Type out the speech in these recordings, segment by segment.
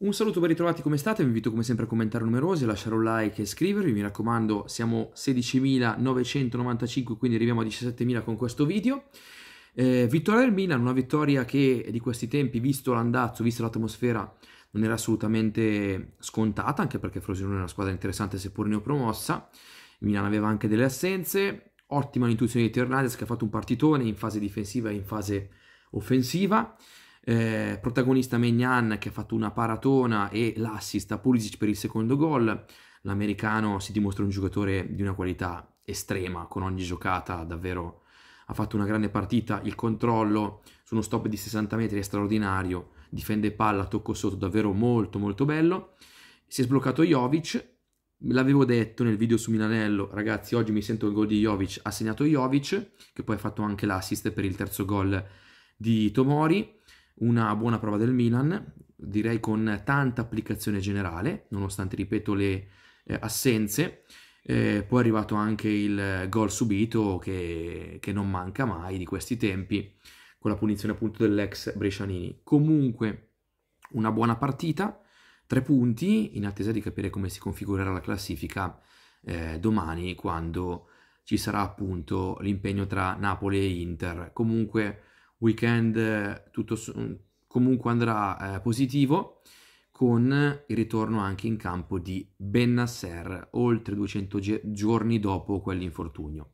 Un saluto, ben ritrovati, come state? Vi invito come sempre a commentare numerosi, a lasciare un like e iscrivervi. Mi raccomando, siamo 16.995, quindi arriviamo a 17.000 con questo video. Eh, vittoria del Milan, una vittoria che di questi tempi, visto l'andazzo, visto l'atmosfera, non era assolutamente scontata, anche perché Frosinone è una squadra interessante seppur neopromossa. Il Milan aveva anche delle assenze, ottima l'intuizione di Ternades che ha fatto un partitone in fase difensiva e in fase offensiva eh, protagonista Megnan che ha fatto una paratona e l'assist a Pulisic per il secondo gol. L'americano si dimostra un giocatore di una qualità estrema, con ogni giocata davvero ha fatto una grande partita, il controllo su uno stop di 60 metri è straordinario, difende palla, tocco sotto, davvero molto molto bello. Si è sbloccato Jovic, l'avevo detto nel video su Milanello, ragazzi oggi mi sento il gol di Jovic, ha segnato Jovic, che poi ha fatto anche l'assist per il terzo gol di Tomori una buona prova del Milan, direi con tanta applicazione generale, nonostante, ripeto, le eh, assenze. Eh, poi è arrivato anche il gol subito che, che, non manca mai di questi tempi, con la punizione appunto dell'ex Brescianini. Comunque una buona partita, tre punti, in attesa di capire come si configurerà la classifica eh, domani quando ci sarà appunto l'impegno tra Napoli e Inter. Comunque weekend eh, tutto mm, comunque andrà eh, positivo con il ritorno anche in campo di Bennasser oltre 200 ge- giorni dopo quell'infortunio.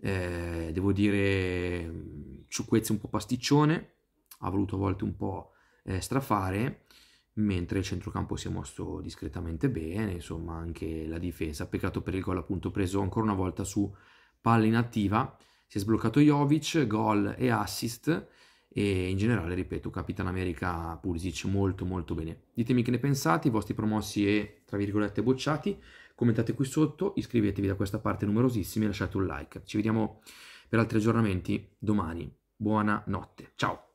Eh, devo dire mm, ciucquezze un po' pasticcione, ha voluto a volte un po' eh, strafare, mentre il centrocampo si è mosso discretamente bene, insomma anche la difesa, peccato per il gol appunto preso ancora una volta su palla inattiva, si è sbloccato Jovic, gol e assist e in generale, ripeto, Capitan America Pulisic molto molto bene. Ditemi che ne pensate, i vostri promossi e tra virgolette bocciati, commentate qui sotto, iscrivetevi da questa parte numerosissimi e lasciate un like. Ci vediamo per altri aggiornamenti domani. Buonanotte, ciao!